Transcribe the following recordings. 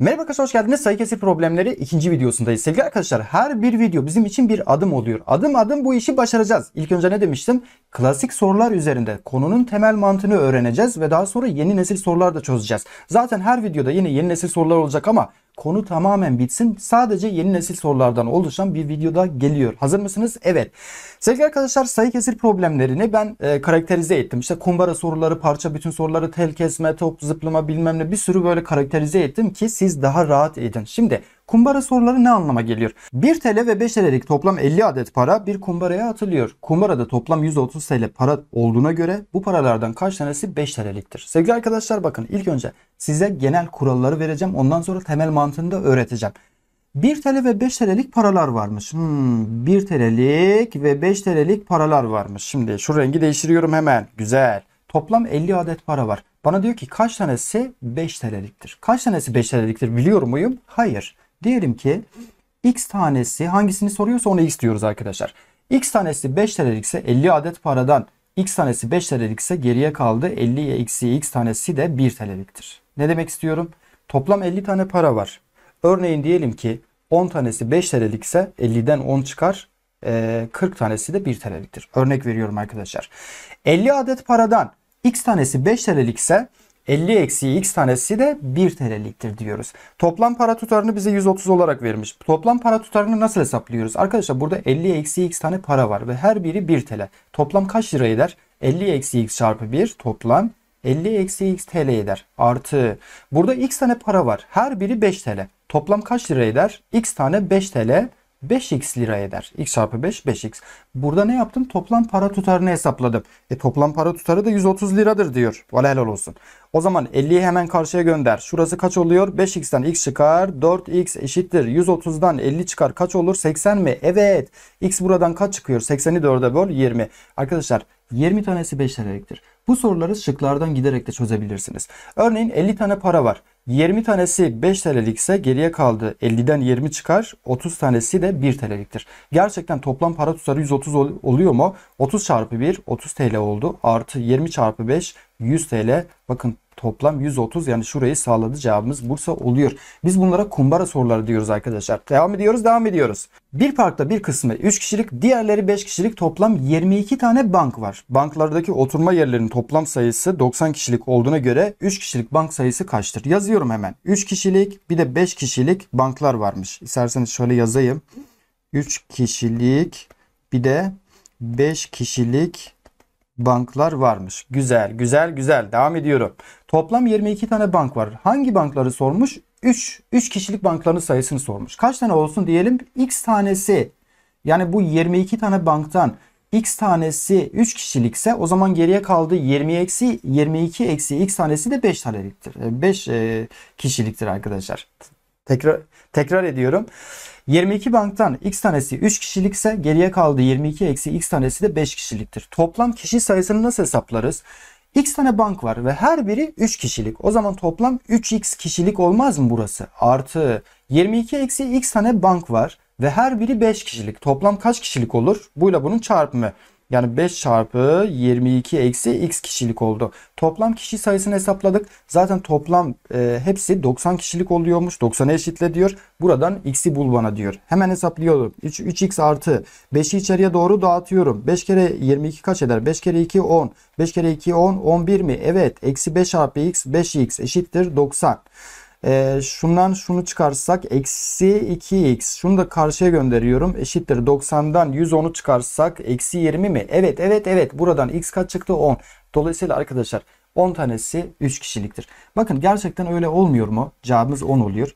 Merhaba arkadaşlar hoş geldiniz. Sayı kesir problemleri ikinci videosundayız. Sevgili arkadaşlar her bir video bizim için bir adım oluyor. Adım adım bu işi başaracağız. İlk önce ne demiştim? Klasik sorular üzerinde konunun temel mantığını öğreneceğiz ve daha sonra yeni nesil sorular da çözeceğiz. Zaten her videoda yine yeni nesil sorular olacak ama konu tamamen bitsin. Sadece yeni nesil sorulardan oluşan bir videoda geliyor. Hazır mısınız? Evet. Sevgili arkadaşlar sayı kesir problemlerini ben e, karakterize ettim. İşte kumbara soruları, parça bütün soruları, tel kesme, top zıplama bilmem ne bir sürü böyle karakterize ettim ki siz daha rahat edin. Şimdi Kumbara soruları ne anlama geliyor? 1 TL ve 5 TL'lik toplam 50 adet para bir kumbaraya atılıyor. Kumbarada toplam 130 TL para olduğuna göre bu paralardan kaç tanesi 5 TL'liktir? Sevgili arkadaşlar bakın ilk önce size genel kuralları vereceğim. Ondan sonra temel mantığını da öğreteceğim. 1 TL ve 5 TL'lik paralar varmış. Hmm, 1 TL'lik ve 5 TL'lik paralar varmış. Şimdi şu rengi değiştiriyorum hemen. Güzel. Toplam 50 adet para var. Bana diyor ki kaç tanesi 5 TL'liktir? Kaç tanesi 5 TL'liktir biliyor muyum? Hayır. Diyelim ki x tanesi hangisini soruyorsa ona x diyoruz arkadaşlar. x tanesi 5 TL'lik 50 adet paradan x tanesi 5 TL'lik geriye kaldı. 50 eksi x tanesi de 1 TL'liktir. Ne demek istiyorum? Toplam 50 tane para var. Örneğin diyelim ki 10 tanesi 5 TL'lik ise 50'den 10 çıkar. 40 tanesi de 1 TL'liktir. Örnek veriyorum arkadaşlar. 50 adet paradan x tanesi 5 TL'lik 50 eksi x tanesi de 1 TL'liktir diyoruz. Toplam para tutarını bize 130 olarak vermiş. Toplam para tutarını nasıl hesaplıyoruz? Arkadaşlar burada 50 eksi x tane para var ve her biri 1 TL. Toplam kaç lira eder? 50 eksi x çarpı 1 toplam 50 eksi x TL eder. Artı burada x tane para var. Her biri 5 TL. Toplam kaç lira eder? x tane 5 TL 5x lira eder. x çarpı 5 5x. Burada ne yaptım? Toplam para tutarını hesapladım. E toplam para tutarı da 130 liradır diyor. Valla helal olsun. O zaman 50'yi hemen karşıya gönder. Şurası kaç oluyor? 5x'ten x çıkar. 4x eşittir. 130'dan 50 çıkar. Kaç olur? 80 mi? Evet. x buradan kaç çıkıyor? 80'i 4'e böl 20. Arkadaşlar 20 tanesi 5 liralıktır. Bu soruları şıklardan giderek de çözebilirsiniz. Örneğin 50 tane para var. 20 tanesi 5 TL'likse geriye kaldı 50'den 20 çıkar 30 tanesi de 1 TL'liktir. Gerçekten toplam para tutarı 130 oluyor mu? 30 çarpı 1 30 TL oldu artı 20 çarpı 5 100 TL bakın toplam 130 yani şurayı sağladı cevabımız Bursa oluyor. Biz bunlara kumbara soruları diyoruz arkadaşlar. Devam ediyoruz devam ediyoruz. Bir parkta bir kısmı 3 kişilik diğerleri 5 kişilik toplam 22 tane bank var. Banklardaki oturma yerlerinin toplam sayısı 90 kişilik olduğuna göre 3 kişilik bank sayısı kaçtır? Yazıyorum Bakıyorum hemen. 3 kişilik bir de 5 kişilik banklar varmış. İsterseniz şöyle yazayım. 3 kişilik bir de 5 kişilik banklar varmış. Güzel, güzel, güzel. Devam ediyorum. Toplam 22 tane bank var. Hangi bankları sormuş? 3 3 kişilik bankların sayısını sormuş. Kaç tane olsun diyelim? X tanesi. Yani bu 22 tane banktan x tanesi 3 kişilikse o zaman geriye kaldı 20 eksi 22 eksi x tanesi de 5 taneliktir. 5 e, e, kişiliktir arkadaşlar. Tekrar tekrar ediyorum. 22 banktan x tanesi 3 kişilikse geriye kaldı 22 eksi x tanesi de 5 kişiliktir. Toplam kişi sayısını nasıl hesaplarız? X tane bank var ve her biri 3 kişilik. O zaman toplam 3x kişilik olmaz mı burası? Artı 22 eksi x tane bank var ve her biri 5 kişilik. Toplam kaç kişilik olur? Buyla bunun çarpımı. Yani 5 çarpı 22 eksi x kişilik oldu. Toplam kişi sayısını hesapladık. Zaten toplam e, hepsi 90 kişilik oluyormuş. 90'a eşitle diyor. Buradan x'i bul bana diyor. Hemen hesaplıyorum. 3, 3x artı 5'i içeriye doğru dağıtıyorum. 5 kere 22 kaç eder? 5 kere 2 10. 5 kere 2 10. 11 mi? Evet. Eksi 5 çarpı x 5x eşittir 90. E, şundan şunu çıkarsak eksi 2x şunu da karşıya gönderiyorum eşittir 90'dan 110'u çıkarsak eksi 20 mi? Evet evet evet buradan x kaç çıktı 10. Dolayısıyla arkadaşlar 10 tanesi 3 kişiliktir. Bakın gerçekten öyle olmuyor mu? Cevabımız 10 oluyor.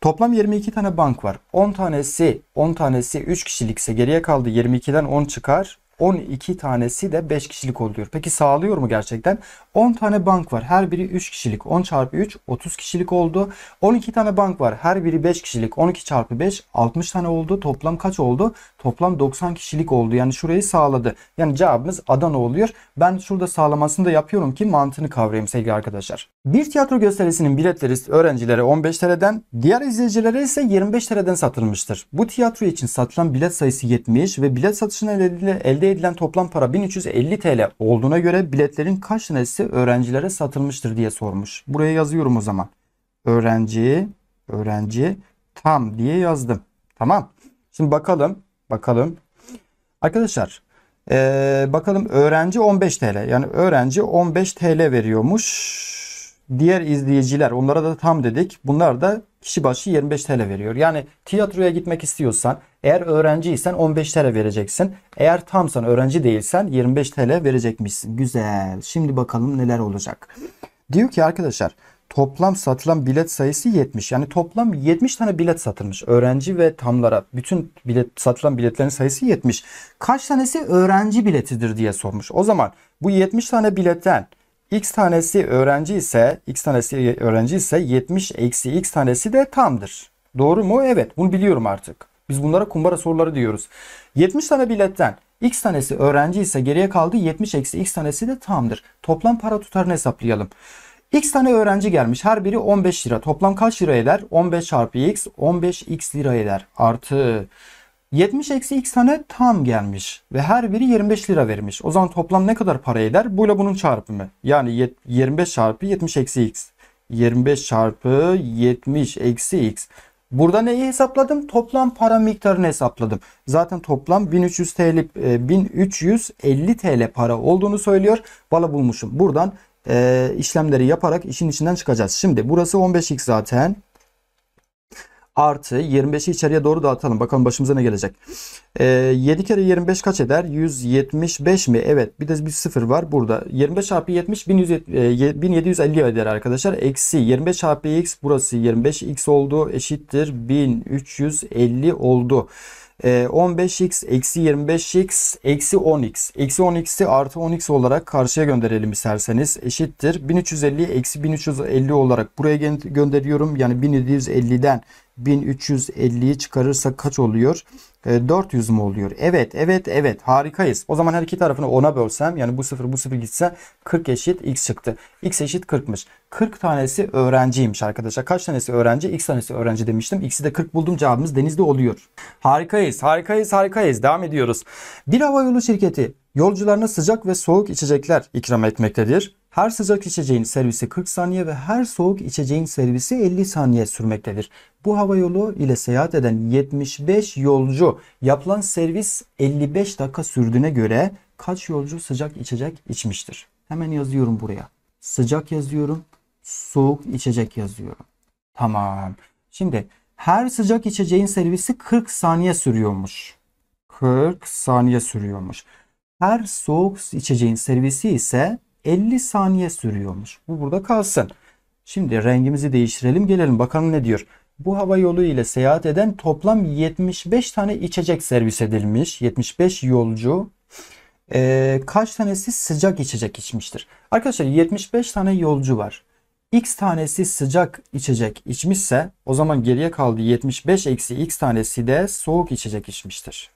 Toplam 22 tane bank var. 10 tanesi 10 tanesi 3 kişilikse geriye kaldı 22'den 10 çıkar 12 tanesi de 5 kişilik oluyor. Peki sağlıyor mu gerçekten? 10 tane bank var. Her biri 3 kişilik. 10 çarpı 3 30 kişilik oldu. 12 tane bank var. Her biri 5 kişilik. 12 çarpı 5 60 tane oldu. Toplam kaç oldu? Toplam 90 kişilik oldu. Yani şurayı sağladı. Yani cevabımız Adana oluyor. Ben şurada sağlamasını da yapıyorum ki mantığını kavrayayım sevgili arkadaşlar. Bir tiyatro gösterisinin biletleri öğrencilere 15 TL'den, diğer izleyicilere ise 25 TL'den satılmıştır. Bu tiyatro için satılan bilet sayısı 70 ve bilet satışına elde edilen toplam para 1350 TL olduğuna göre biletlerin kaç tanesi öğrencilere satılmıştır diye sormuş. Buraya yazıyorum o zaman. Öğrenci, öğrenci tam diye yazdım. Tamam. Şimdi bakalım Bakalım. Arkadaşlar ee, bakalım öğrenci 15 TL. Yani öğrenci 15 TL veriyormuş. Diğer izleyiciler onlara da tam dedik. Bunlar da kişi başı 25 TL veriyor. Yani tiyatroya gitmek istiyorsan eğer öğrenciysen 15 TL vereceksin. Eğer tamsan öğrenci değilsen 25 TL verecekmişsin. Güzel. Şimdi bakalım neler olacak. Diyor ki arkadaşlar toplam satılan bilet sayısı 70. Yani toplam 70 tane bilet satılmış. Öğrenci ve tamlara bütün bilet satılan biletlerin sayısı 70. Kaç tanesi öğrenci biletidir diye sormuş. O zaman bu 70 tane biletten x tanesi öğrenci ise x tanesi öğrenci ise 70 eksi x tanesi de tamdır. Doğru mu? Evet. Bunu biliyorum artık. Biz bunlara kumbara soruları diyoruz. 70 tane biletten x tanesi öğrenci ise geriye kaldı 70 eksi x tanesi de tamdır. Toplam para tutarını hesaplayalım. X tane öğrenci gelmiş. Her biri 15 lira. Toplam kaç lira eder? 15 çarpı x 15 x lira eder. Artı 70 eksi x tane tam gelmiş ve her biri 25 lira vermiş. O zaman toplam ne kadar para eder? Buyla bunun çarpımı. Yani 25 çarpı 70 eksi x. 25 çarpı 70 eksi x. Burada neyi hesapladım? Toplam para miktarını hesapladım. Zaten toplam 1300 TL 1350 TL para olduğunu söylüyor. Bala bulmuşum. Buradan e, işlemleri yaparak işin içinden çıkacağız. Şimdi burası 15x zaten. Artı 25'i içeriye doğru dağıtalım. Bakalım başımıza ne gelecek. E, 7 kere 25 kaç eder? 175 mi? Evet. Bir de bir sıfır var burada. 25 çarpı 70 1750 e, eder arkadaşlar. Eksi 25 çarpı x burası 25x oldu. Eşittir 1350 oldu. 15x ee, eksi 25x eksi 10x. Eksi 10x'i artı 10x olarak karşıya gönderelim isterseniz. Eşittir. 1350 eksi 1350 olarak buraya gönderiyorum. Yani 1750'den 1350'yi çıkarırsak kaç oluyor? 400 e, mu oluyor? Evet, evet, evet. Harikayız. O zaman her iki tarafını 10'a bölsem yani bu 0 bu 0 gitse 40 eşit x çıktı. x eşit 40'mış. 40 tanesi öğrenciymiş arkadaşlar. Kaç tanesi öğrenci? x tanesi öğrenci demiştim. x'i de 40 buldum. Cevabımız denizde oluyor. Harikayız, harikayız, harikayız. Devam ediyoruz. Bir hava yolu şirketi Yolcularına sıcak ve soğuk içecekler ikram etmektedir. Her sıcak içeceğin servisi 40 saniye ve her soğuk içeceğin servisi 50 saniye sürmektedir. Bu hava yolu ile seyahat eden 75 yolcu yapılan servis 55 dakika sürdüğüne göre kaç yolcu sıcak içecek içmiştir? Hemen yazıyorum buraya. Sıcak yazıyorum, soğuk içecek yazıyorum. Tamam. Şimdi her sıcak içeceğin servisi 40 saniye sürüyormuş. 40 saniye sürüyormuş. Her soğuk içeceğin servisi ise 50 saniye sürüyormuş. Bu burada kalsın. Şimdi rengimizi değiştirelim gelelim bakalım ne diyor. Bu hava yolu ile seyahat eden toplam 75 tane içecek servis edilmiş. 75 yolcu e, kaç tanesi sıcak içecek içmiştir? Arkadaşlar 75 tane yolcu var. X tanesi sıcak içecek içmişse o zaman geriye kaldı 75 eksi X tanesi de soğuk içecek içmiştir.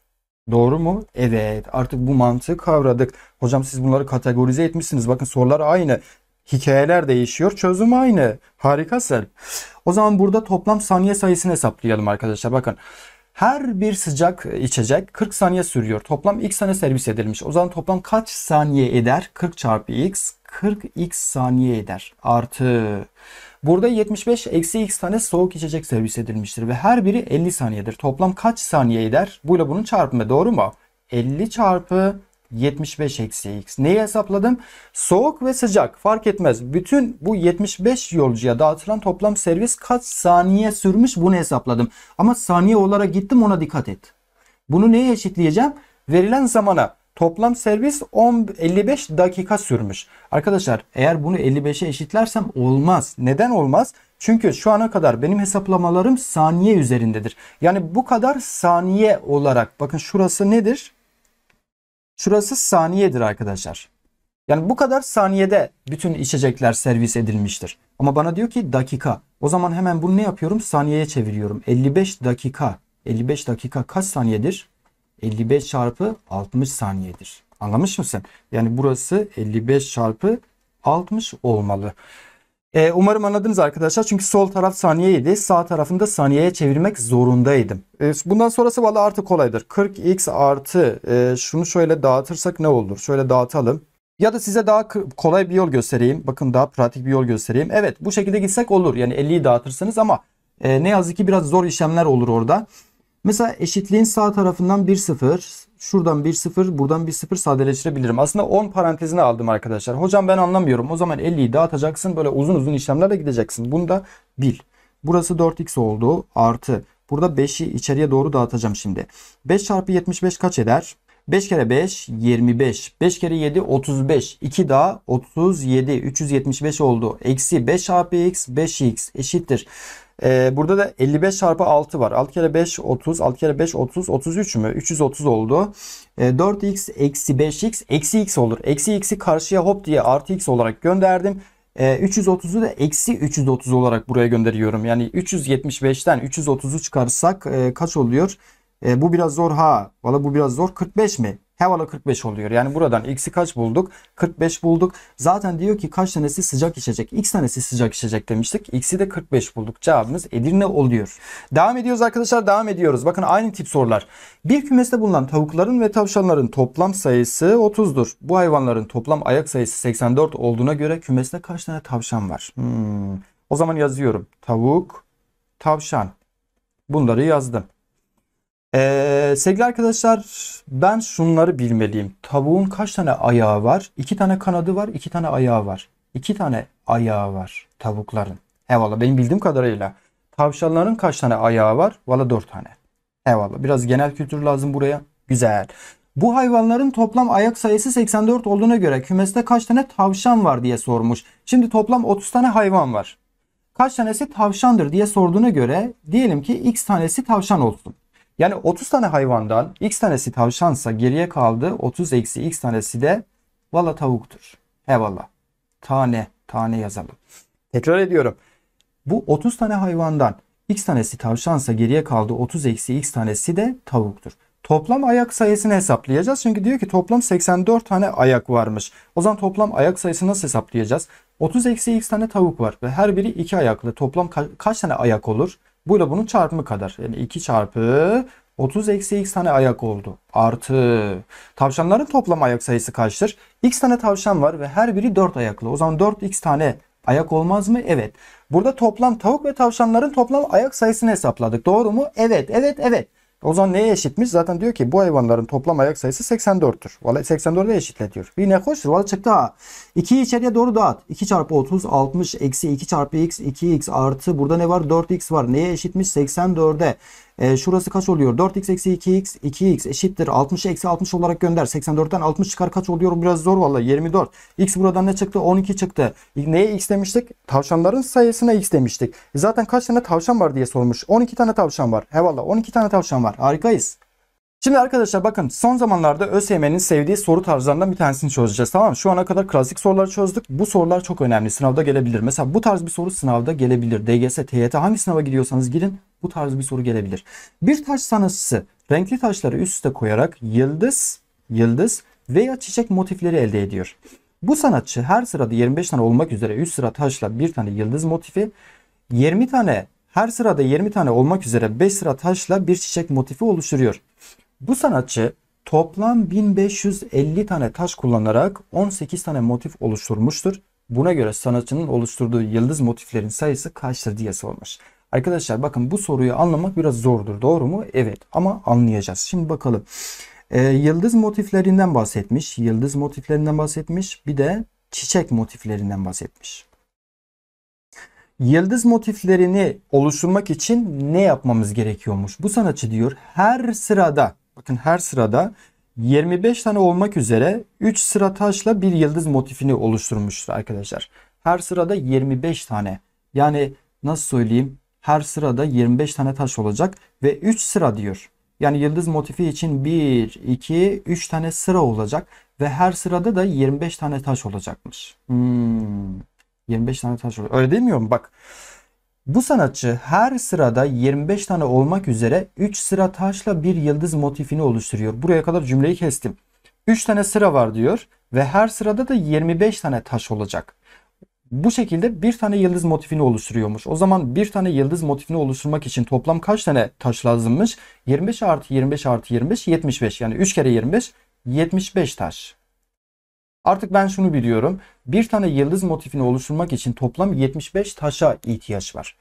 Doğru mu? Evet. Artık bu mantığı kavradık. Hocam siz bunları kategorize etmişsiniz. Bakın sorular aynı. Hikayeler değişiyor. Çözüm aynı. Harika Harikasın. O zaman burada toplam saniye sayısını hesaplayalım arkadaşlar. Bakın. Her bir sıcak içecek 40 saniye sürüyor. Toplam x saniye servis edilmiş. O zaman toplam kaç saniye eder? 40 çarpı x. 40x saniye eder. Artı Burada 75 eksi x tane soğuk içecek servis edilmiştir ve her biri 50 saniyedir. Toplam kaç saniye eder? Buyla bunun çarpımı doğru mu? 50 çarpı 75 eksi x. Neyi hesapladım? Soğuk ve sıcak fark etmez. Bütün bu 75 yolcuya dağıtılan toplam servis kaç saniye sürmüş bunu hesapladım. Ama saniye olarak gittim ona dikkat et. Bunu neye eşitleyeceğim? Verilen zamana. Toplam servis 10, 55 dakika sürmüş. Arkadaşlar eğer bunu 55'e eşitlersem olmaz. Neden olmaz? Çünkü şu ana kadar benim hesaplamalarım saniye üzerindedir. Yani bu kadar saniye olarak bakın şurası nedir? Şurası saniyedir arkadaşlar. Yani bu kadar saniyede bütün içecekler servis edilmiştir. Ama bana diyor ki dakika. O zaman hemen bunu ne yapıyorum? Saniyeye çeviriyorum. 55 dakika. 55 dakika kaç saniyedir? 55 çarpı 60 saniyedir. Anlamış mısın? Yani burası 55 çarpı 60 olmalı. Ee, umarım anladınız arkadaşlar. Çünkü sol taraf saniyeydi. Sağ tarafını da saniyeye çevirmek zorundaydım. Ee, bundan sonrası valla artık kolaydır. 40x artı e, şunu şöyle dağıtırsak ne olur? Şöyle dağıtalım. Ya da size daha kolay bir yol göstereyim. Bakın daha pratik bir yol göstereyim. Evet bu şekilde gitsek olur. Yani 50'yi dağıtırsanız ama e, ne yazık ki biraz zor işlemler olur orada. Mesela eşitliğin sağ tarafından 1 0, şuradan 1 0, buradan 1 0 sadeleştirebilirim. Aslında 10 parantezine aldım arkadaşlar. Hocam ben anlamıyorum. O zaman 50'yi dağıtacaksın. Böyle uzun uzun işlemlerle gideceksin. Bunu da bil. Burası 4x oldu. Artı. Burada 5'i içeriye doğru dağıtacağım şimdi. 5 çarpı 75 kaç eder? 5 kere 5 25. 5 kere 7 35. 2 daha 37. 375 oldu. Eksi 5 çarpı x 5x eşittir. Ee, burada da 55 çarpı 6 var. 6 kere 5 30. 6 kere 5 30. 33 mü? 330 oldu. 4x ee, eksi 5x eksi x olur. Eksi x'i karşıya hop diye artı x olarak gönderdim. 330'u ee, da eksi 330 olarak buraya gönderiyorum. Yani 375'ten 330'u çıkarsak e, kaç oluyor? bu biraz zor ha. Valla bu biraz zor. 45 mi? Hevala 45 oluyor. Yani buradan x'i kaç bulduk? 45 bulduk. Zaten diyor ki kaç tanesi sıcak içecek? X tanesi sıcak içecek demiştik. X'i de 45 bulduk. Cevabımız Edirne oluyor. Devam ediyoruz arkadaşlar. Devam ediyoruz. Bakın aynı tip sorular. Bir kümeste bulunan tavukların ve tavşanların toplam sayısı 30'dur. Bu hayvanların toplam ayak sayısı 84 olduğuna göre kümeste kaç tane tavşan var? Hmm. O zaman yazıyorum. Tavuk, tavşan. Bunları yazdım. Ee, sevgili arkadaşlar ben şunları bilmeliyim. Tavuğun kaç tane ayağı var? İki tane kanadı var, iki tane ayağı var. İki tane ayağı var tavukların. Eyvallah benim bildiğim kadarıyla. Tavşanların kaç tane ayağı var? Valla dört tane. Eyvallah biraz genel kültür lazım buraya. Güzel. Bu hayvanların toplam ayak sayısı 84 olduğuna göre kümeste kaç tane tavşan var diye sormuş. Şimdi toplam 30 tane hayvan var. Kaç tanesi tavşandır diye sorduğuna göre diyelim ki x tanesi tavşan olsun. Yani 30 tane hayvandan x tanesi tavşansa geriye kaldı 30 eksi x tanesi de valla tavuktur. Eyvallah. Tane, tane yazalım. Tekrar ediyorum. Bu 30 tane hayvandan x tanesi tavşansa geriye kaldı 30 eksi x tanesi de tavuktur. Toplam ayak sayısını hesaplayacağız. Çünkü diyor ki toplam 84 tane ayak varmış. O zaman toplam ayak sayısını nasıl hesaplayacağız? 30 eksi x tane tavuk var ve her biri 2 ayaklı. Toplam ka kaç tane ayak olur? Bu ile bunun çarpımı kadar. Yani 2 çarpı 30 eksi x tane ayak oldu. Artı tavşanların toplam ayak sayısı kaçtır? x tane tavşan var ve her biri 4 ayaklı. O zaman 4x tane ayak olmaz mı? Evet. Burada toplam tavuk ve tavşanların toplam ayak sayısını hesapladık. Doğru mu? Evet, evet, evet. O zaman neye eşitmiş? Zaten diyor ki bu hayvanların toplam ayak sayısı 84'tür. Valla 84'e diyor. Bir ne hoştur. Valla çıktı ha. 2'yi içeriye doğru dağıt. 2 çarpı 30 60 eksi 2 çarpı x 2x artı burada ne var 4x var. Neye eşitmiş 84'e. E, ee, şurası kaç oluyor? 4x eksi 2x 2x eşittir 60 eksi 60 olarak gönder. 84'ten 60 çıkar kaç oluyor? Biraz zor valla 24. X buradan ne çıktı? 12 çıktı. Neye x demiştik? Tavşanların sayısına x demiştik. E zaten kaç tane tavşan var diye sormuş. 12 tane tavşan var. He valla 12 tane tavşan var. Harikayız. Şimdi arkadaşlar bakın son zamanlarda ÖSYM'nin sevdiği soru tarzlarından bir tanesini çözeceğiz tamam mı? Şu ana kadar klasik soruları çözdük. Bu sorular çok önemli. Sınavda gelebilir. Mesela bu tarz bir soru sınavda gelebilir. DGS, TYT hangi sınava gidiyorsanız girin bu tarz bir soru gelebilir. Bir taş sanatçısı renkli taşları üst üste koyarak yıldız, yıldız veya çiçek motifleri elde ediyor. Bu sanatçı her sırada 25 tane olmak üzere 3 sıra taşla bir tane yıldız motifi, 20 tane her sırada 20 tane olmak üzere 5 sıra taşla bir çiçek motifi oluşturuyor. Bu sanatçı toplam 1550 tane taş kullanarak 18 tane motif oluşturmuştur. Buna göre sanatçının oluşturduğu yıldız motiflerin sayısı kaçtır diye sormuş. Arkadaşlar bakın bu soruyu anlamak biraz zordur doğru mu? Evet ama anlayacağız. Şimdi bakalım. Ee, yıldız motiflerinden bahsetmiş. Yıldız motiflerinden bahsetmiş. Bir de çiçek motiflerinden bahsetmiş. Yıldız motiflerini oluşturmak için ne yapmamız gerekiyormuş? Bu sanatçı diyor her sırada Bakın her sırada 25 tane olmak üzere 3 sıra taşla bir yıldız motifini oluşturmuştur arkadaşlar. Her sırada 25 tane. Yani nasıl söyleyeyim? Her sırada 25 tane taş olacak ve 3 sıra diyor. Yani yıldız motifi için 1, 2, 3 tane sıra olacak ve her sırada da 25 tane taş olacakmış. Hmm. 25 tane taş olacak. Öyle demiyor mu? Bak. Bu sanatçı her sırada 25 tane olmak üzere 3 sıra taşla bir yıldız motifini oluşturuyor. Buraya kadar cümleyi kestim. 3 tane sıra var diyor ve her sırada da 25 tane taş olacak. Bu şekilde bir tane yıldız motifini oluşturuyormuş. O zaman bir tane yıldız motifini oluşturmak için toplam kaç tane taş lazımmış? 25 artı 25 artı 25 75 yani 3 kere 25 75 taş. Artık ben şunu biliyorum. Bir tane yıldız motifini oluşturmak için toplam 75 taşa ihtiyaç var.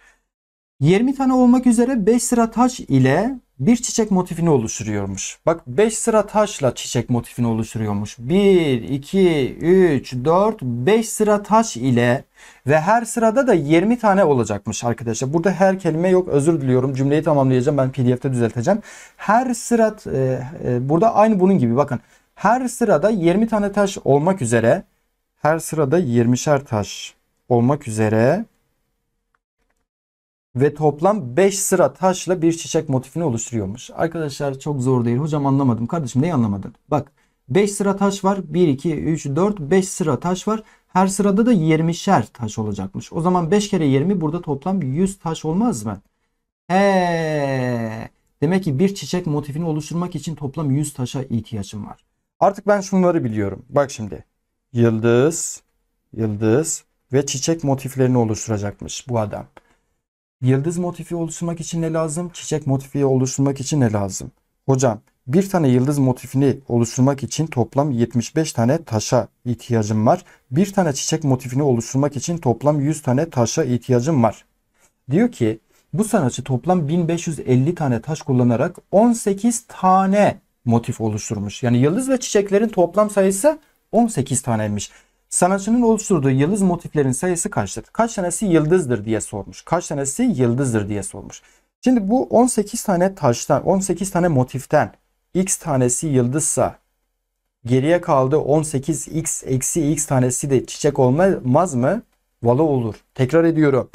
20 tane olmak üzere 5 sıra taş ile bir çiçek motifini oluşturuyormuş. Bak 5 sıra taşla çiçek motifini oluşturuyormuş. 1, 2, 3, 4, 5 sıra taş ile ve her sırada da 20 tane olacakmış arkadaşlar. Burada her kelime yok özür diliyorum. Cümleyi tamamlayacağım ben pdf'de düzelteceğim. Her sıra e, e, burada aynı bunun gibi bakın. Her sırada 20 tane taş olmak üzere her sırada 20'şer taş olmak üzere ve toplam 5 sıra taşla bir çiçek motifini oluşturuyormuş. Arkadaşlar çok zor değil. Hocam anlamadım. Kardeşim neyi anlamadın? Bak 5 sıra taş var. 1, 2, 3, 4, 5 sıra taş var. Her sırada da 20'şer taş olacakmış. O zaman 5 kere 20 burada toplam 100 taş olmaz mı? He. Demek ki bir çiçek motifini oluşturmak için toplam 100 taşa ihtiyacım var. Artık ben şunları biliyorum. Bak şimdi. Yıldız, yıldız ve çiçek motiflerini oluşturacakmış bu adam. Yıldız motifi oluşturmak için ne lazım? Çiçek motifi oluşturmak için ne lazım? Hocam bir tane yıldız motifini oluşturmak için toplam 75 tane taşa ihtiyacım var. Bir tane çiçek motifini oluşturmak için toplam 100 tane taşa ihtiyacım var. Diyor ki bu sanatçı toplam 1550 tane taş kullanarak 18 tane motif oluşturmuş. Yani yıldız ve çiçeklerin toplam sayısı 18 taneymiş. Sanatçının oluşturduğu yıldız motiflerin sayısı kaçtır? Kaç tanesi yıldızdır diye sormuş. Kaç tanesi yıldızdır diye sormuş. Şimdi bu 18 tane taştan, 18 tane motiften x tanesi yıldızsa geriye kaldı 18 x eksi x tanesi de çiçek olmaz mı? Valla olur. Tekrar ediyorum.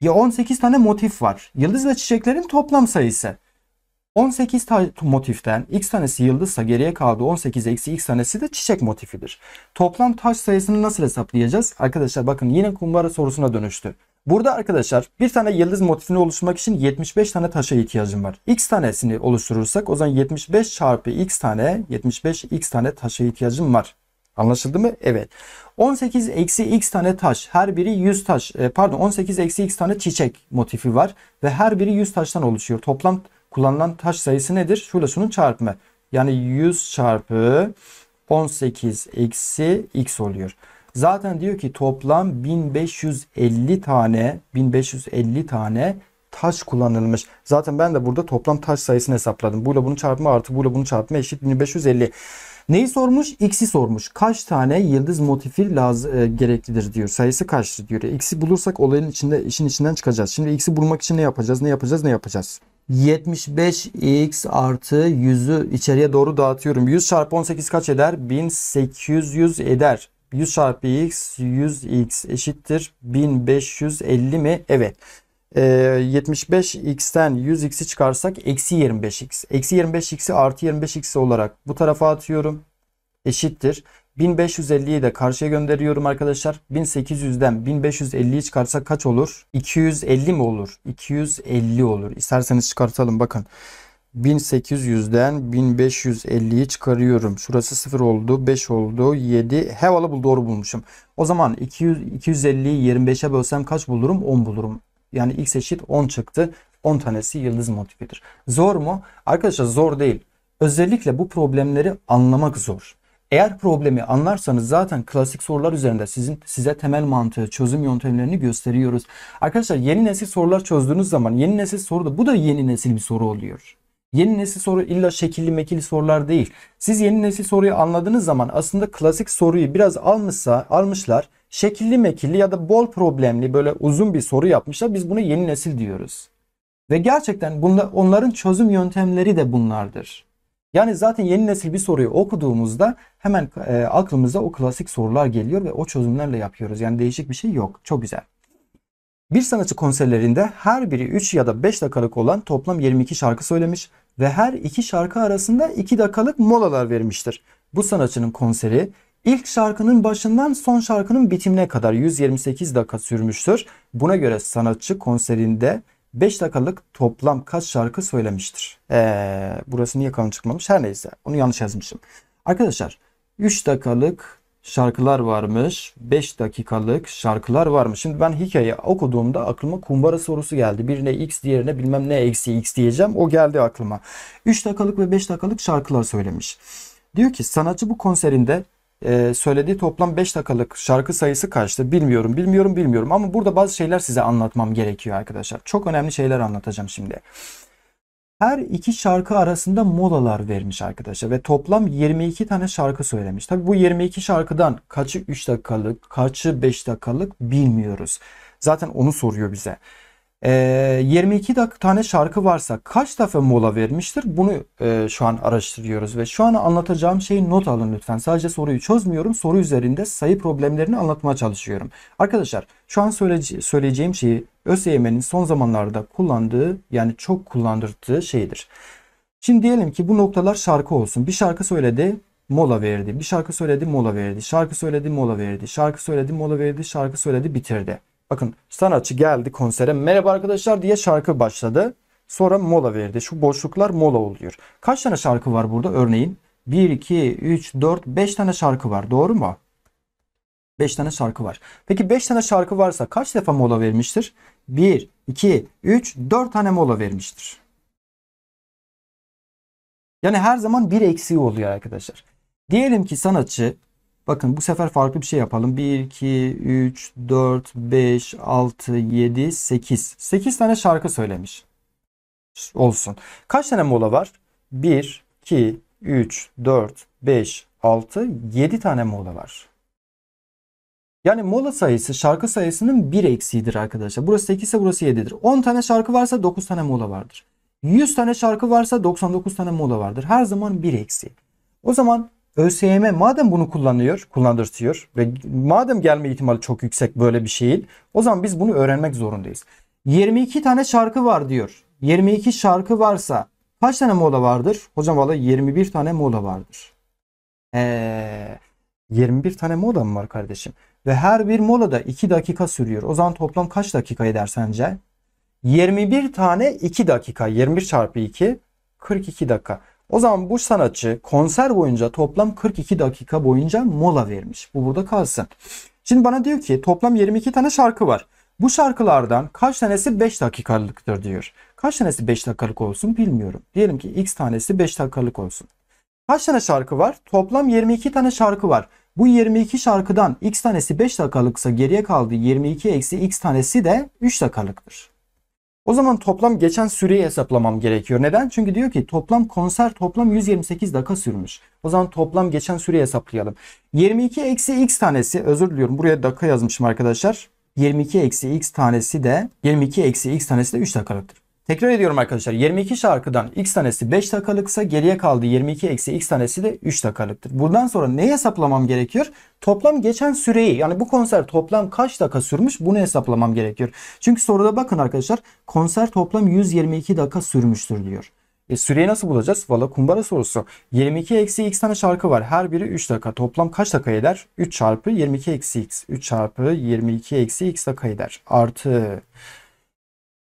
Ya 18 tane motif var. Yıldız ve çiçeklerin toplam sayısı. 18 motiften x tanesi yıldızsa geriye kaldığı 18 eksi x tanesi de çiçek motifidir. Toplam taş sayısını nasıl hesaplayacağız? Arkadaşlar bakın yine kumbara sorusuna dönüştü. Burada arkadaşlar bir tane yıldız motifini oluşturmak için 75 tane taşa ihtiyacım var. X tanesini oluşturursak o zaman 75 çarpı x tane 75 x tane taşa ihtiyacım var. Anlaşıldı mı? Evet. 18 eksi x tane taş her biri 100 taş e, pardon 18 eksi x tane çiçek motifi var ve her biri 100 taştan oluşuyor. Toplam kullanılan taş sayısı nedir? Şurasının çarpımı. Yani 100 çarpı 18 eksi x oluyor. Zaten diyor ki toplam 1550 tane 1550 tane taş kullanılmış. Zaten ben de burada toplam taş sayısını hesapladım. Burada bunun çarpımı artı burada bunun çarpımı eşit 1550. Neyi sormuş? X'i sormuş. Kaç tane yıldız motifi lazım, e, gereklidir diyor. Sayısı kaçtır diyor. X'i bulursak olayın içinde işin içinden çıkacağız. Şimdi X'i bulmak için ne yapacağız? Ne yapacağız? Ne yapacağız? 75x artı 100'ü içeriye doğru dağıtıyorum. 100 çarpı 18 kaç eder? 1800 eder. 100 çarpı x 100x eşittir 1550 mi? Evet. Ee, 75x'ten 100x'i çıkarsak eksi 25x. Eksi 25x'i artı 25x olarak bu tarafa atıyorum. Eşittir. 1550'yi de karşıya gönderiyorum arkadaşlar. 1800'den 1550'yi çıkarsa kaç olur? 250 mi olur? 250 olur. İsterseniz çıkartalım bakın. 1800'den 1550'yi çıkarıyorum. Şurası 0 oldu, 5 oldu, 7. Hevalı bul doğru bulmuşum. O zaman 200 250'yi 25'e bölsem kaç bulurum? 10 bulurum. Yani x eşit 10 çıktı. 10 tanesi yıldız motifidir. Zor mu? Arkadaşlar zor değil. Özellikle bu problemleri anlamak zor. Eğer problemi anlarsanız zaten klasik sorular üzerinde sizin size temel mantığı, çözüm yöntemlerini gösteriyoruz. Arkadaşlar yeni nesil sorular çözdüğünüz zaman yeni nesil soru da bu da yeni nesil bir soru oluyor. Yeni nesil soru illa şekilli mekilli sorular değil. Siz yeni nesil soruyu anladığınız zaman aslında klasik soruyu biraz almışsa almışlar. Şekilli mekilli ya da bol problemli böyle uzun bir soru yapmışlar. Biz bunu yeni nesil diyoruz. Ve gerçekten bunda onların çözüm yöntemleri de bunlardır. Yani zaten yeni nesil bir soruyu okuduğumuzda hemen e, aklımıza o klasik sorular geliyor ve o çözümlerle yapıyoruz. Yani değişik bir şey yok. Çok güzel. Bir sanatçı konserlerinde her biri 3 ya da 5 dakikalık olan toplam 22 şarkı söylemiş ve her iki şarkı arasında 2 dakikalık molalar vermiştir. Bu sanatçının konseri ilk şarkının başından son şarkının bitimine kadar 128 dakika sürmüştür. Buna göre sanatçı konserinde 5 dakikalık toplam kaç şarkı söylemiştir? Ee, burası niye kalın çıkmamış? Her neyse. Onu yanlış yazmışım. Arkadaşlar 3 dakikalık şarkılar varmış. 5 dakikalık şarkılar varmış. Şimdi ben hikayeyi okuduğumda aklıma kumbara sorusu geldi. Birine x diğerine bilmem ne eksi x diyeceğim. O geldi aklıma. 3 dakikalık ve 5 dakikalık şarkılar söylemiş. Diyor ki sanatçı bu konserinde e, söylediği toplam 5 dakikalık şarkı sayısı kaçtı? Bilmiyorum, bilmiyorum, bilmiyorum. Ama burada bazı şeyler size anlatmam gerekiyor arkadaşlar. Çok önemli şeyler anlatacağım şimdi. Her iki şarkı arasında molalar vermiş arkadaşlar ve toplam 22 tane şarkı söylemiş. Tabi bu 22 şarkıdan kaçı 3 dakikalık, kaçı 5 dakikalık bilmiyoruz. Zaten onu soruyor bize. 22 ee, dakika tane şarkı varsa kaç defa mola vermiştir? Bunu e, şu an araştırıyoruz ve şu an anlatacağım şeyi not alın lütfen. Sadece soruyu çözmüyorum. Soru üzerinde sayı problemlerini anlatmaya çalışıyorum. Arkadaşlar şu an söyleyeceğim şeyi ÖSYM'nin son zamanlarda kullandığı yani çok kullandırdığı şeydir. Şimdi diyelim ki bu noktalar şarkı olsun. Bir şarkı söyledi mola verdi. Bir şarkı söyledi mola verdi. Şarkı söyledi mola verdi. Şarkı söyledi mola verdi. Şarkı söyledi bitirdi. Bakın sanatçı geldi konsere merhaba arkadaşlar diye şarkı başladı. Sonra mola verdi. Şu boşluklar mola oluyor. Kaç tane şarkı var burada örneğin? 1, 2, 3, 4, 5 tane şarkı var. Doğru mu? 5 tane şarkı var. Peki 5 tane şarkı varsa kaç defa mola vermiştir? 1, 2, 3, 4 tane mola vermiştir. Yani her zaman bir eksiği oluyor arkadaşlar. Diyelim ki sanatçı Bakın bu sefer farklı bir şey yapalım. 1, 2, 3, 4, 5, 6, 7, 8. 8 tane şarkı söylemiş. Olsun. Kaç tane mola var? 1, 2, 3, 4, 5, 6, 7 tane mola var. Yani mola sayısı şarkı sayısının 1 eksiğidir arkadaşlar. Burası 8 ise burası 7'dir. 10 tane şarkı varsa 9 tane mola vardır. 100 tane şarkı varsa 99 tane mola vardır. Her zaman 1 eksi. O zaman ÖSYM madem bunu kullanıyor, kullandırtıyor ve madem gelme ihtimali çok yüksek böyle bir şeyin o zaman biz bunu öğrenmek zorundayız. 22 tane şarkı var diyor. 22 şarkı varsa kaç tane mola vardır? Hocam valla 21 tane mola vardır. Ee, 21 tane mola mı var kardeşim? Ve her bir mola da 2 dakika sürüyor. O zaman toplam kaç dakika eder sence? 21 tane 2 dakika. 21 çarpı 2 42 dakika. O zaman bu sanatçı konser boyunca toplam 42 dakika boyunca mola vermiş. Bu burada kalsın. Şimdi bana diyor ki toplam 22 tane şarkı var. Bu şarkılardan kaç tanesi 5 dakikalıktır diyor. Kaç tanesi 5 dakikalık olsun bilmiyorum. Diyelim ki x tanesi 5 dakikalık olsun. Kaç tane şarkı var? Toplam 22 tane şarkı var. Bu 22 şarkıdan x tanesi 5 dakikalıksa geriye kaldığı 22 eksi x tanesi de 3 dakikalıktır. O zaman toplam geçen süreyi hesaplamam gerekiyor. Neden? Çünkü diyor ki toplam konser toplam 128 dakika sürmüş. O zaman toplam geçen süreyi hesaplayalım. 22 eksi x tanesi özür diliyorum buraya dakika yazmışım arkadaşlar. 22 eksi x tanesi de 22 eksi x tanesi de 3 dakikalıktır. Tekrar ediyorum arkadaşlar 22 şarkıdan x tanesi 5 dakikalıksa geriye kaldı 22 eksi x tanesi de 3 dakikalıktır. Buradan sonra ne hesaplamam gerekiyor? Toplam geçen süreyi yani bu konser toplam kaç dakika sürmüş bunu hesaplamam gerekiyor. Çünkü soruda bakın arkadaşlar konser toplam 122 dakika sürmüştür diyor. E, süreyi nasıl bulacağız? Valla kumbara sorusu. 22 eksi x tane şarkı var. Her biri 3 dakika. Toplam kaç dakika eder? 3 çarpı 22 eksi x. 3 çarpı 22 eksi x dakika eder. Artı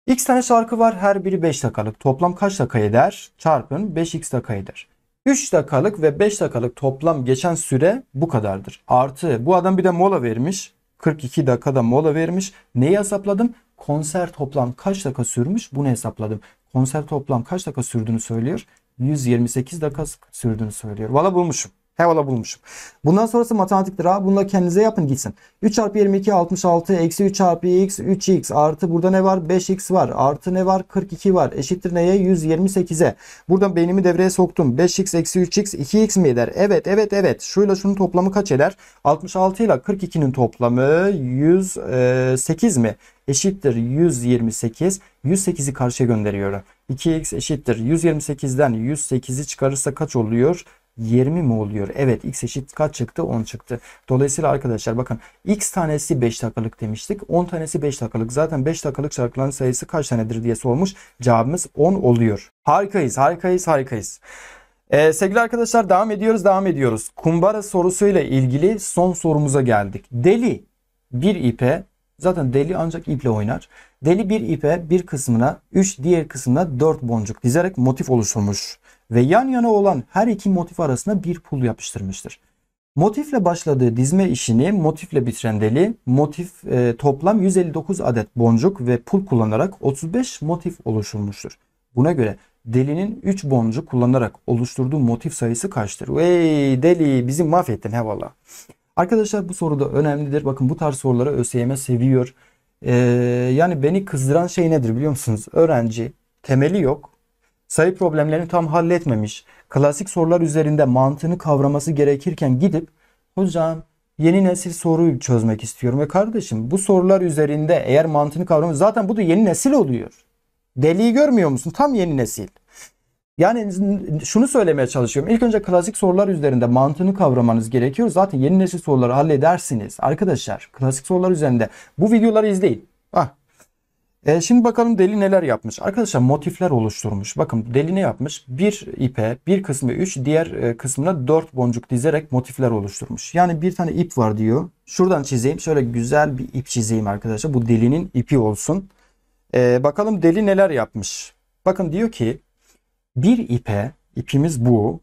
X tane şarkı var. Her biri 5 dakikalık. Toplam kaç dakika eder? Çarpın 5x dakika eder. 3 dakikalık ve 5 dakikalık toplam geçen süre bu kadardır. Artı bu adam bir de mola vermiş. 42 dakikada mola vermiş. Neyi hesapladım? Konser toplam kaç dakika sürmüş? Bunu hesapladım. Konser toplam kaç dakika sürdüğünü söylüyor. 128 dakika sürdüğünü söylüyor. Valla bulmuşum. Hevala bulmuşum. Bundan sonrası matematiktir ha. Bunu da kendinize yapın gitsin. 3 çarpı 22 66 eksi 3 çarpı x 3x artı burada ne var? 5x var. Artı ne var? 42 var. Eşittir neye? 128'e. Buradan beynimi devreye soktum. 5x eksi 3x 2x mi eder? Evet evet evet. Şuyla şunun toplamı kaç eder? 66 ile 42'nin toplamı 108 e, mi? Eşittir 128. 108'i karşıya gönderiyorum. 2x eşittir 128'den 108'i çıkarırsa kaç oluyor? 20 mi oluyor? Evet x eşit kaç çıktı? 10 çıktı. Dolayısıyla arkadaşlar bakın x tanesi 5 dakikalık demiştik. 10 tanesi 5 dakikalık. Zaten 5 dakikalık şarkıların sayısı kaç tanedir diye sormuş. Cevabımız 10 oluyor. Harikayız, harikayız, harikayız. Ee, sevgili arkadaşlar devam ediyoruz, devam ediyoruz. Kumbara sorusuyla ilgili son sorumuza geldik. Deli bir ipe Zaten deli ancak iple oynar. Deli bir ipe bir kısmına 3 diğer kısmına 4 boncuk dizerek motif oluşturmuş ve yan yana olan her iki motif arasında bir pul yapıştırmıştır. Motifle başladığı dizme işini motifle bitiren deli motif e, toplam 159 adet boncuk ve pul kullanarak 35 motif oluşturmuştur. Buna göre delinin 3 boncuk kullanarak oluşturduğu motif sayısı kaçtır? Vey deli bizi mahvettin he valla. Arkadaşlar bu soru da önemlidir. Bakın bu tarz soruları ÖSYM seviyor. Ee, yani beni kızdıran şey nedir biliyor musunuz? Öğrenci temeli yok sayı problemlerini tam halletmemiş, klasik sorular üzerinde mantığını kavraması gerekirken gidip hocam yeni nesil soruyu çözmek istiyorum. Ve kardeşim bu sorular üzerinde eğer mantığını kavramış zaten bu da yeni nesil oluyor. Deliği görmüyor musun? Tam yeni nesil. Yani şunu söylemeye çalışıyorum. İlk önce klasik sorular üzerinde mantığını kavramanız gerekiyor. Zaten yeni nesil soruları halledersiniz. Arkadaşlar klasik sorular üzerinde bu videoları izleyin. E, şimdi bakalım deli neler yapmış. Arkadaşlar motifler oluşturmuş. Bakın deli ne yapmış? Bir ipe bir kısmı 3 diğer e, kısmına 4 boncuk dizerek motifler oluşturmuş. Yani bir tane ip var diyor. Şuradan çizeyim. Şöyle güzel bir ip çizeyim arkadaşlar. Bu delinin ipi olsun. E, bakalım deli neler yapmış. Bakın diyor ki bir ipe ipimiz bu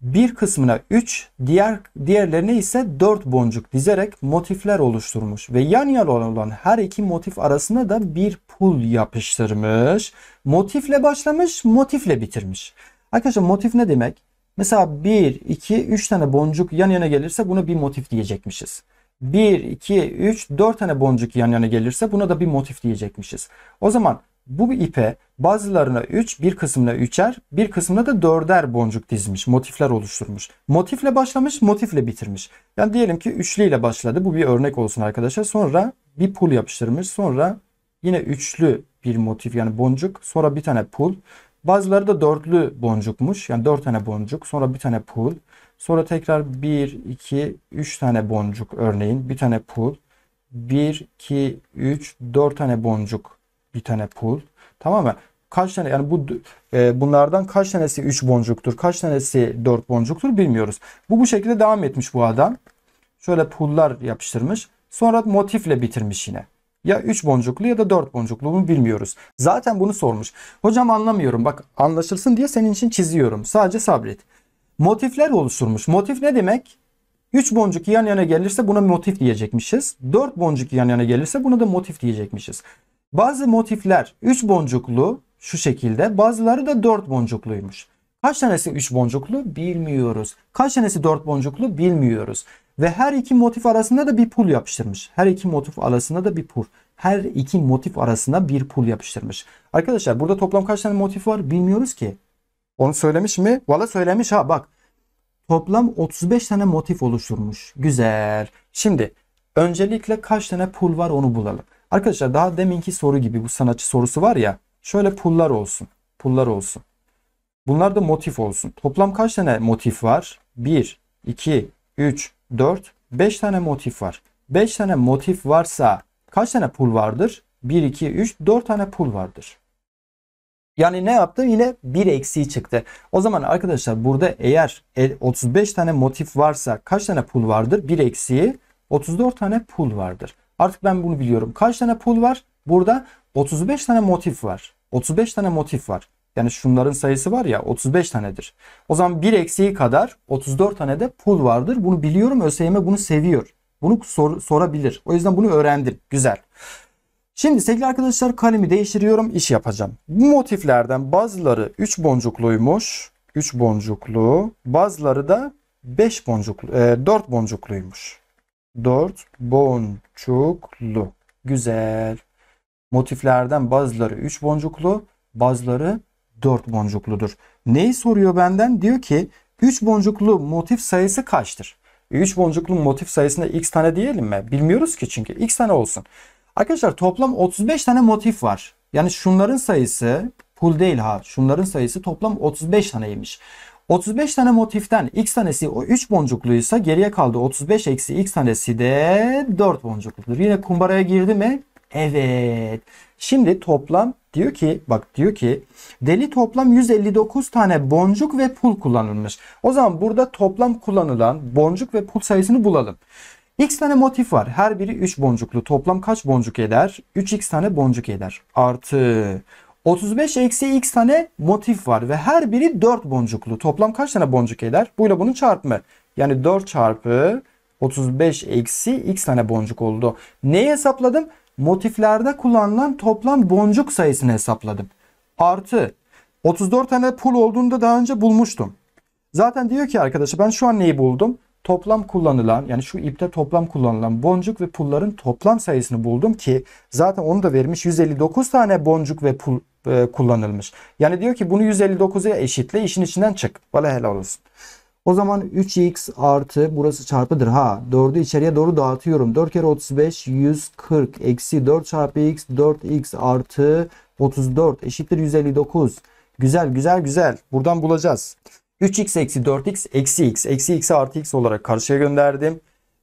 bir kısmına 3, diğer diğerlerine ise 4 boncuk dizerek motifler oluşturmuş ve yan yana olan her iki motif arasında da bir pul yapıştırmış. Motifle başlamış, motifle bitirmiş. Arkadaşlar motif ne demek? Mesela 1, 2, 3 tane boncuk yan yana gelirse buna bir motif diyecekmişiz. 1, 2, 3, 4 tane boncuk yan yana gelirse buna da bir motif diyecekmişiz. O zaman bu ipe bazılarına 3, bir kısmına 3'er, bir kısmına da 4'er boncuk dizmiş, motifler oluşturmuş. Motifle başlamış, motifle bitirmiş. Yani diyelim ki üçlüyle başladı. Bu bir örnek olsun arkadaşlar. Sonra bir pul yapıştırmış. Sonra yine üçlü bir motif yani boncuk. Sonra bir tane pul. Bazıları da dörtlü boncukmuş. Yani dört tane boncuk. Sonra bir tane pul. Sonra tekrar bir, iki, üç tane boncuk örneğin. Bir tane pul. Bir, iki, üç, dört tane boncuk bir tane pul. Tamam mı? Kaç tane yani bu e, bunlardan kaç tanesi 3 boncuktur, kaç tanesi 4 boncuktur bilmiyoruz. Bu bu şekilde devam etmiş bu adam. Şöyle pulllar yapıştırmış. Sonra motifle bitirmiş yine. Ya 3 boncuklu ya da 4 boncuklu mu bilmiyoruz. Zaten bunu sormuş. Hocam anlamıyorum bak anlaşılsın diye senin için çiziyorum. Sadece sabret. Motifler oluşturmuş. Motif ne demek? 3 boncuk yan yana gelirse buna motif diyecekmişiz. 4 boncuk yan yana gelirse buna da motif diyecekmişiz. Bazı motifler 3 boncuklu şu şekilde bazıları da 4 boncukluymuş. Kaç tanesi 3 boncuklu bilmiyoruz. Kaç tanesi 4 boncuklu bilmiyoruz. Ve her iki motif arasında da bir pul yapıştırmış. Her iki motif arasında da bir pul. Her iki motif arasında bir pul yapıştırmış. Arkadaşlar burada toplam kaç tane motif var bilmiyoruz ki. Onu söylemiş mi? Valla söylemiş ha bak. Toplam 35 tane motif oluşturmuş. Güzel. Şimdi öncelikle kaç tane pul var onu bulalım. Arkadaşlar daha deminki soru gibi bu sanatçı sorusu var ya. Şöyle pullar olsun. Pullar olsun. Bunlar da motif olsun. Toplam kaç tane motif var? 1, 2, 3, 4, 5 tane motif var. 5 tane motif varsa kaç tane pul vardır? 1, 2, 3, 4 tane pul vardır. Yani ne yaptım? Yine bir eksiği çıktı. O zaman arkadaşlar burada eğer 35 e, tane motif varsa kaç tane pul vardır? Bir eksiği 34 tane pul vardır. Artık ben bunu biliyorum. Kaç tane pool var? Burada 35 tane motif var. 35 tane motif var. Yani şunların sayısı var ya 35 tanedir. O zaman bir eksiği kadar 34 tane de pool vardır. Bunu biliyorum. ÖSYM bunu seviyor. Bunu sor, sorabilir. O yüzden bunu öğrendim. Güzel. Şimdi sevgili arkadaşlar kalemi değiştiriyorum. iş yapacağım. Bu motiflerden bazıları 3 boncukluymuş. 3 boncuklu. Bazıları da 5 boncuklu, 4 e, boncukluymuş dört boncuklu. Güzel. Motiflerden bazıları üç boncuklu, bazıları dört boncukludur. Neyi soruyor benden? Diyor ki 3 boncuklu motif sayısı kaçtır? 3 boncuklu motif sayısında x tane diyelim mi? Bilmiyoruz ki çünkü x tane olsun. Arkadaşlar toplam 35 tane motif var. Yani şunların sayısı pul değil ha. Şunların sayısı toplam 35 taneymiş. 35 tane motiften x tanesi o 3 boncukluysa geriye kaldı 35 eksi x tanesi de 4 boncukludur. Yine kumbaraya girdi mi? Evet. Şimdi toplam diyor ki bak diyor ki deli toplam 159 tane boncuk ve pul kullanılmış. O zaman burada toplam kullanılan boncuk ve pul sayısını bulalım. X tane motif var. Her biri 3 boncuklu. Toplam kaç boncuk eder? 3x tane boncuk eder. Artı 35 eksi x tane motif var ve her biri 4 boncuklu. Toplam kaç tane boncuk eder? Buyla bunun çarpımı. Yani 4 çarpı 35 eksi x tane boncuk oldu. Neyi hesapladım? Motiflerde kullanılan toplam boncuk sayısını hesapladım. Artı 34 tane pul olduğunu da daha önce bulmuştum. Zaten diyor ki arkadaşı ben şu an neyi buldum? Toplam kullanılan yani şu ipte toplam kullanılan boncuk ve pulların toplam sayısını buldum ki zaten onu da vermiş 159 tane boncuk ve pul e, kullanılmış. Yani diyor ki bunu 159'a eşitle işin içinden çık. Valla helal olsun. O zaman 3x artı burası çarpıdır. Ha 4'ü içeriye doğru dağıtıyorum. 4 kere 35 140 eksi 4 çarpı x 4x artı 34 eşittir 159. Güzel güzel güzel. Buradan bulacağız. 3x eksi 4x eksi x eksi x artı x olarak karşıya gönderdim.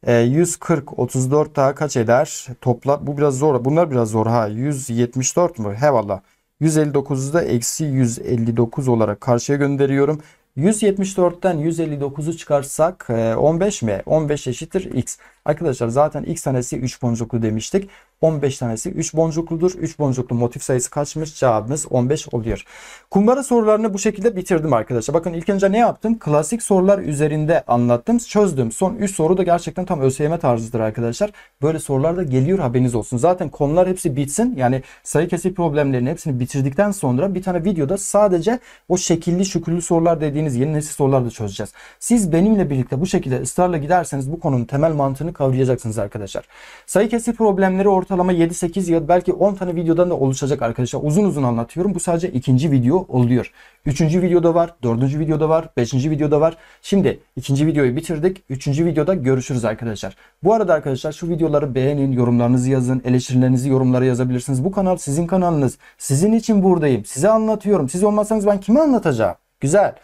E, 140 34 daha kaç eder? Topla bu biraz zor. Bunlar biraz zor ha. 174 mu? He valla. 159'u da eksi 159 olarak karşıya gönderiyorum. 174'ten 159'u çıkarsak 15 e, mi? 15 eşittir x. Arkadaşlar zaten x tanesi 3 boncuklu demiştik. 15 tanesi 3 boncukludur. 3 boncuklu motif sayısı kaçmış? Cevabımız 15 oluyor. Kumbara sorularını bu şekilde bitirdim arkadaşlar. Bakın ilk önce ne yaptım? Klasik sorular üzerinde anlattım. Çözdüm. Son 3 soru da gerçekten tam ÖSYM tarzıdır arkadaşlar. Böyle sorular da geliyor haberiniz olsun. Zaten konular hepsi bitsin. Yani sayı kesir problemlerini hepsini bitirdikten sonra bir tane videoda sadece o şekilli şükürlü sorular dediğiniz yeni nesil sorular da çözeceğiz. Siz benimle birlikte bu şekilde ısrarla giderseniz bu konunun temel mantığını kavrayacaksınız arkadaşlar. Sayı kesir problemleri ortaya ortalama 7-8 ya belki 10 tane videodan da oluşacak arkadaşlar. Uzun uzun anlatıyorum. Bu sadece ikinci video oluyor. Üçüncü videoda var, dördüncü videoda var, beşinci videoda var. Şimdi ikinci videoyu bitirdik. Üçüncü videoda görüşürüz arkadaşlar. Bu arada arkadaşlar şu videoları beğenin, yorumlarınızı yazın, eleştirilerinizi yorumlara yazabilirsiniz. Bu kanal sizin kanalınız. Sizin için buradayım. Size anlatıyorum. Siz olmazsanız ben kime anlatacağım? Güzel.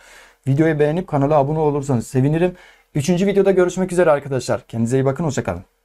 Videoyu beğenip kanala abone olursanız sevinirim. Üçüncü videoda görüşmek üzere arkadaşlar. Kendinize iyi bakın. Hoşçakalın.